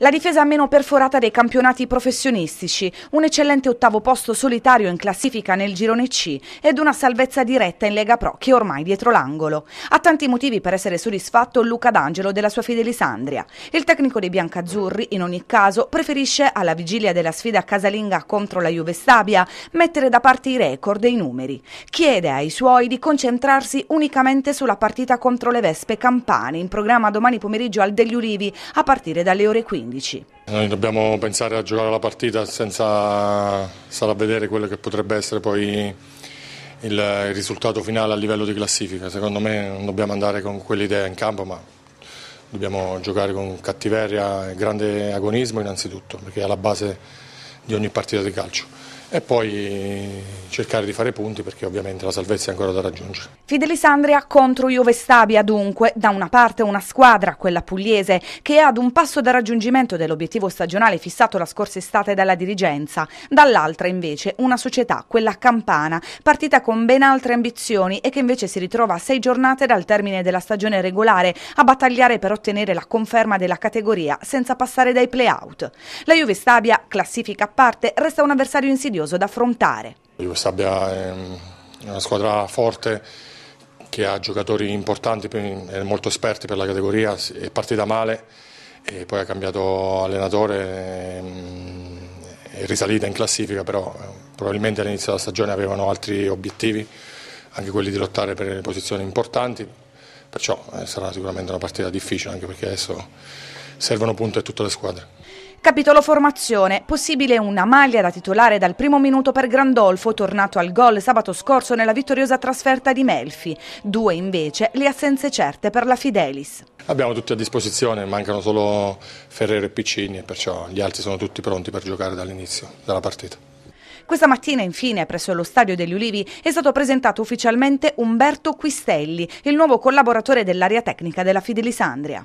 La difesa meno perforata dei campionati professionistici, un eccellente ottavo posto solitario in classifica nel girone C ed una salvezza diretta in Lega Pro che è ormai dietro l'angolo. Ha tanti motivi per essere soddisfatto Luca D'Angelo della sua Fidelisandria. Il tecnico dei biancazzurri, in ogni caso, preferisce alla vigilia della sfida casalinga contro la Juve Stabia mettere da parte i record e i numeri. Chiede ai suoi di concentrarsi unicamente sulla partita contro le Vespe Campane in programma domani pomeriggio al Degli Ulivi a partire dalle ore 15. 15. Noi dobbiamo pensare a giocare la partita senza stare a vedere quello che potrebbe essere poi il, risultato finale a livello di classifica. Secondo me non dobbiamo andare con quell'idea in campo, ma dobbiamo giocare con cattiveria e grande agonismo innanzitutto, perché è alla base di ogni partita di calcio e poi cercare di fare punti perché ovviamente la salvezza è ancora da raggiungere. Fidelisandria contro Juve Stabia dunque, da una parte una squadra, quella pugliese, che è ad un passo dal raggiungimento dell'obiettivo stagionale fissato la scorsa estate dalla dirigenza, dall'altra invece una società, quella campana, partita con ben altre ambizioni e che invece si ritrova a sei giornate dal termine della stagione regolare a battagliare per ottenere la conferma della categoria senza passare dai play-out. La Juve Stabia, classifica a parte, resta un avversario insidioso fastidioso da affrontare. Sabbia ehm, è una squadra forte che ha giocatori importanti e molto esperti per la categoria, è partita male e poi ha cambiato allenatore, ehm, è risalita in classifica, però eh, probabilmente all'inizio della stagione avevano altri obiettivi, anche quelli di lottare per le posizioni importanti, perciò eh, sarà sicuramente una partita difficile anche perché adesso servono punti a tutte le squadre. Capitolo formazione. Possibile una maglia da titolare dal primo minuto per Grandolfo, tornato al gol sabato scorso nella vittoriosa trasferta di Melfi. Due invece le assenze certe per la Fidelis. Abbiamo tutti a disposizione, mancano solo Ferrero e Piccini, perciò gli altri sono tutti pronti per giocare dall'inizio della partita. Questa mattina, infine, presso lo Stadio degli Ulivi, è stato presentato ufficialmente Umberto Quistelli, il nuovo collaboratore dell'area tecnica della Fidelisandria.